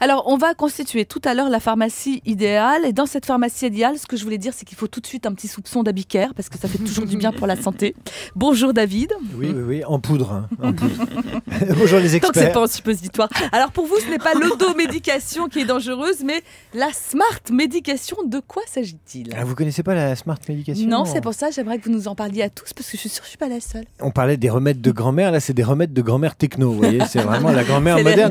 Alors, on va constituer tout à l'heure la pharmacie idéale. Et dans cette pharmacie idéale, ce que je voulais dire, c'est qu'il faut tout de suite un petit soupçon d'Abicaire, parce que ça fait toujours du bien pour la santé. Bonjour David. Oui, oui, oui, en poudre. Hein, Bonjour les experts. Tant c'est pas en suppositoire. Alors, pour vous, ce n'est pas l'auto-médication qui est dangereuse, mais la smart médication. De quoi s'agit-il ah, Vous connaissez pas la smart médication Non, c'est pour ça, j'aimerais que vous nous en parliez à tous, parce que je suis sûre que je suis pas la seule. On parlait des remèdes de grand-mère. Là, c'est des remèdes de grand-mère techno. Vous voyez, c'est vraiment la grand-mère moderne.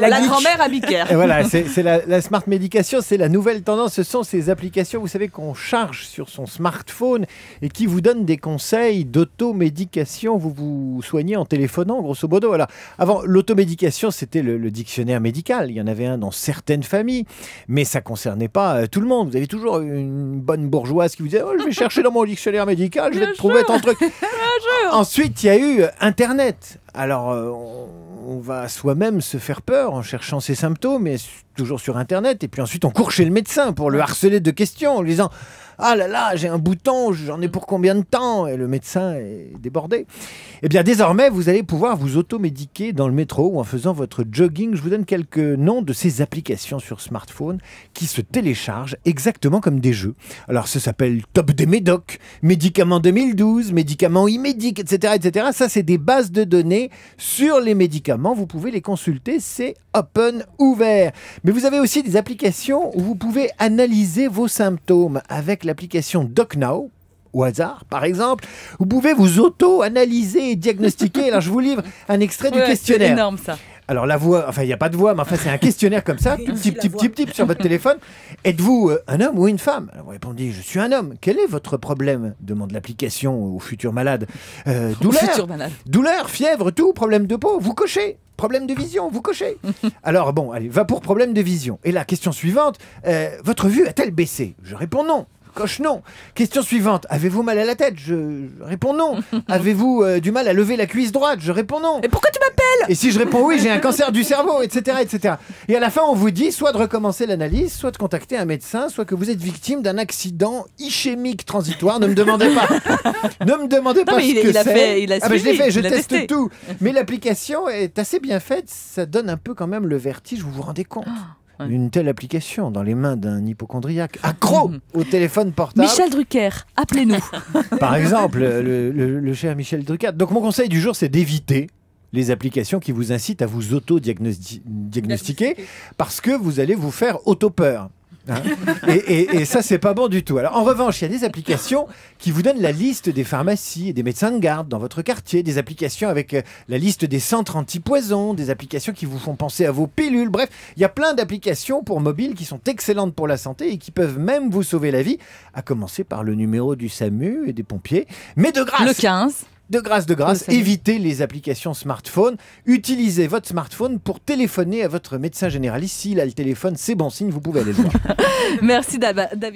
La, grand-mère habituelle voilà, c'est la, smart médication, c'est la nouvelle tendance. Ce sont ces applications, vous savez, qu'on charge sur son smartphone et qui vous donnent des conseils d'automédication. Vous vous soignez en téléphonant, grosso modo. Voilà. avant, l'automédication, c'était le, dictionnaire médical. Il y en avait un dans certaines familles, mais ça concernait pas euh, tout le monde. Vous avez toujours une bonne bourgeoise qui vous disait, oh, je vais chercher dans mon dictionnaire médical, je vais te trouver ton truc. Ensuite, il y a eu euh, Internet alors, euh, on, va soi-même se faire peur en cherchant ses symptômes, et toujours sur Internet, et puis ensuite on court chez le médecin pour le harceler de questions en lui disant ah là là, j'ai un bouton, j'en ai pour combien de temps Et le médecin est débordé. Eh bien, désormais, vous allez pouvoir vous automédiquer dans le métro ou en faisant votre jogging. Je vous donne quelques noms de ces applications sur smartphone qui se téléchargent exactement comme des jeux. Alors, ça s'appelle Top des Médocs, Médicaments 2012, Médicaments Imédic, etc., etc. Ça, c'est des bases de données sur les médicaments. Vous pouvez les consulter. C'est open, ouvert. Mais vous avez aussi des applications où vous pouvez analyser vos symptômes avec l'application DocNow, au hasard, par exemple, vous pouvez vous auto-analyser et diagnostiquer. Alors, je vous livre un extrait du questionnaire. énorme, ça. Alors, la voix, enfin, il n'y a pas de voix, mais enfin, c'est un questionnaire comme ça, type type type type sur votre téléphone. Êtes-vous euh, un homme ou une femme Alors, vous je suis un homme. Quel est votre problème demande l'application au futur euh, malade. douleur, fièvre, tout, problème de peau, vous cochez problème de vision, vous cochez. Alors bon, allez, va pour problème de vision. Et la question suivante, euh, votre vue a-t-elle baissé Je réponds non coche non. Question suivante. Avez-vous mal à la tête Je réponds non. Avez-vous euh, du mal à lever la cuisse droite Je réponds non. Et pourquoi tu m'appelles Et si je réponds oui, j'ai un cancer du cerveau, etc., etc. Et à la fin, on vous dit soit de recommencer l'analyse, soit de contacter un médecin, soit que vous êtes victime d'un accident ischémique transitoire. Ne me demandez pas. ne me demandez pas ce il, que il a fait, il a ah je l'ai fait, je teste tout. Mais l'application est assez bien faite. Ça donne un peu quand même le vertige. Vous vous rendez compte ah une telle application dans les mains d'un hypochondriaque ah. accro mhm. au téléphone portable. Michel Drucker, appelez-nous. Par exemple, le, le cher Michel Drucker. Donc mon conseil du jour, c'est d'éviter les applications qui vous incitent à vous auto-diagnostiquer parce que vous allez vous faire auto-peur. Hein et, ça, c'est pas bon du tout. Alors, en revanche, il y a des applications qui vous donnent la liste des pharmacies et des médecins de garde dans votre quartier, des applications avec euh, la liste des centres anti antipoison, des applications qui vous font penser à vos pilules. Bref, il y a plein d'applications pour mobile qui sont excellentes pour la santé et qui peuvent même vous sauver la vie, à commencer par le numéro du SAMU et des pompiers. Mais de grâce Le 15 de grâce, de grâce, évitez les applications smartphone. Utilisez votre smartphone pour téléphoner à votre médecin généraliste. S'il a le téléphone, c'est bon signe, vous pouvez aller le voir. Merci David.